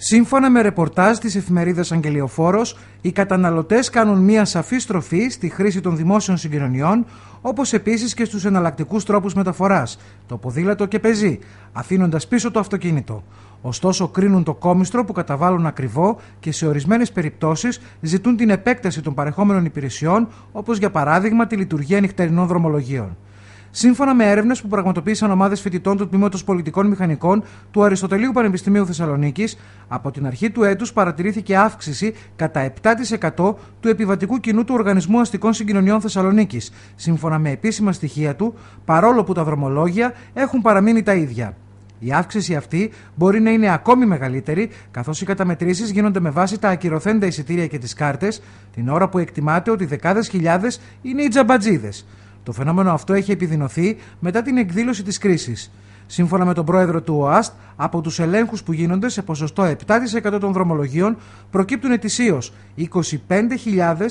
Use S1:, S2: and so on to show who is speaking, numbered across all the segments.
S1: Σύμφωνα με ρεπορτάζ της εφημερίδας Αγγελιοφόρος, οι καταναλωτές κάνουν μία σαφή στροφή στη χρήση των δημόσιων συγκοινωνιών, όπως επίσης και στους εναλλακτικούς τρόπους μεταφοράς, το ποδήλατο και πεζί, αφήνοντας πίσω το αυτοκίνητο. Ωστόσο, κρίνουν το κόμιστρο που καταβάλουν ακριβό και σε ορισμένες περιπτώσεις ζητούν την επέκταση των παρεχόμενων υπηρεσιών, όπως για παράδειγμα τη λειτουργία νυχτερινών δρομολογίων. Σύμφωνα με έρευνες που πραγματοποίησαν ομάδες φοιτητών του Τμήματος Πολιτικών Μηχανικών του Αριστοτελείου Πανεπιστημίου Θεσσαλονίκης, από την αρχή του έτους παρατηρήθηκε αύξηση κατά 7% του επιβατικού κοινού του Οργανισμού Αστικών Συγκοινωνιών Θεσσαλονίκης, σύμφωνα με επίσημα στοιχεία του, παρόλο που τα δρομολόγια έχουν παραμείνει τα ίδια. Η αύξηση αυτή μπορεί να είναι ακόμη μεγαλύτερη, καθώς οι καταμετρήσεις γίνονται με βάση τα ακυρωθέντα εισιτήρια και τις κάρτες, την ώρα που εκτιμάται ότι δεκάδες χιλιάδες είναι οι τζαμπατζίδες. Το φαινόμενο αυτό έχει επιδεινωθεί μετά την εκδήλωση της κρίσης. Σύμφωνα με τον πρόεδρο του ΟΑΣΤ, από τους ελέγχους που γίνονται σε ποσοστό 7% των δρομολογίων προκύπτουν ετησίως 25.000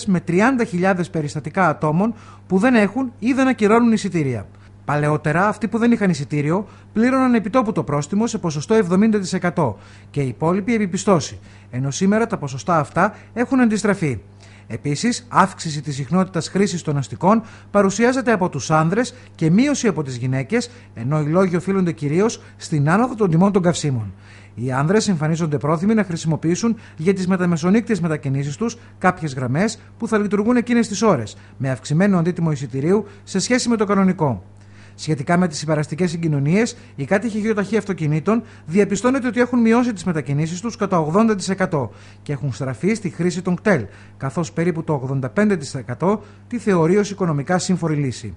S1: με 30.000 περιστατικά ατόμων που δεν έχουν ή δεν ακυρώνουν εισιτήρια. Παλαιότερα, αυτοί που δεν είχαν εισιτήριο πλήρωναν επιτόπου το πρόστιμο σε ποσοστό 70% και οι υπόλοιποι επιπιστώσει, ενώ σήμερα τα ποσοστά αυτά έχουν αντιστραφεί. Επίσης, αύξηση της συχνότητας χρήσης των αστικών παρουσιάζεται από τους άνδρες και μείωση από τις γυναίκες, ενώ οι λόγοι οφείλονται κυρίως στην άνοδο των τιμών των καυσίμων. Οι άνδρες εμφανίζονται πρόθυμοι να χρησιμοποιήσουν για τις μεταμεσονύκτιες μετακινήσεις τους κάποιες γραμμές που θα λειτουργούν εκείνες τις ώρες, με αυξημένο αντίτιμο εισιτηρίου σε σχέση με το κανονικό. Σχετικά με τις συμπαραστικέ συγκοινωνίε, οι κάτοικοι γεωταχή αυτοκινήτων διαπιστώνεται ότι έχουν μειώσει τις μετακινήσεις τους κατά 80% και έχουν στραφεί στη χρήση των κτέλ, καθώς περίπου το 85% τη θεωρεί ως οικονομικά σύμφορη λύση.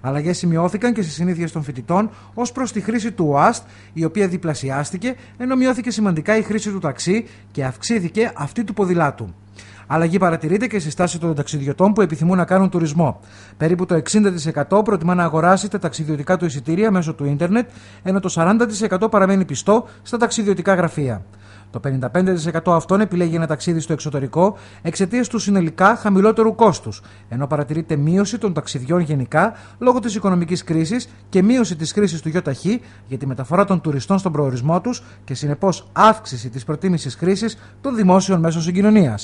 S1: Αλλαγές σημειώθηκαν και στις συνήθειες των φοιτητών ως προς τη χρήση του ΟΑΣΤ, η οποία διπλασιάστηκε, ενώ μειώθηκε σημαντικά η χρήση του ταξί και αυξήθηκε αυτή του ποδηλάτου. Αλλαγή παρατηρείται και στη στάση των ταξιδιωτών που επιθυμούν να κάνουν τουρισμό. Περίπου το 60% προτιμά να αγοράσει τα ταξιδιωτικά του εισιτήρια μέσω του ίντερνετ, ενώ το 40% παραμένει πιστό στα ταξιδιωτικά γραφεία. Το 55% αυτών επιλέγει ένα ταξίδι στο εξωτερικό εξαιτίας του συνολικά χαμηλότερου κόστους, ενώ παρατηρείται μείωση των ταξιδιών γενικά λόγω της οικονομικής κρίσης και μείωση της χρήσης του ΙΟΤΑΧΗ για τη μεταφορά των τουριστών στον προορισμό τους και συνεπώς αύξηση της προτίμησης χρήσης των δημόσιων μέσων συγκοινωνίας.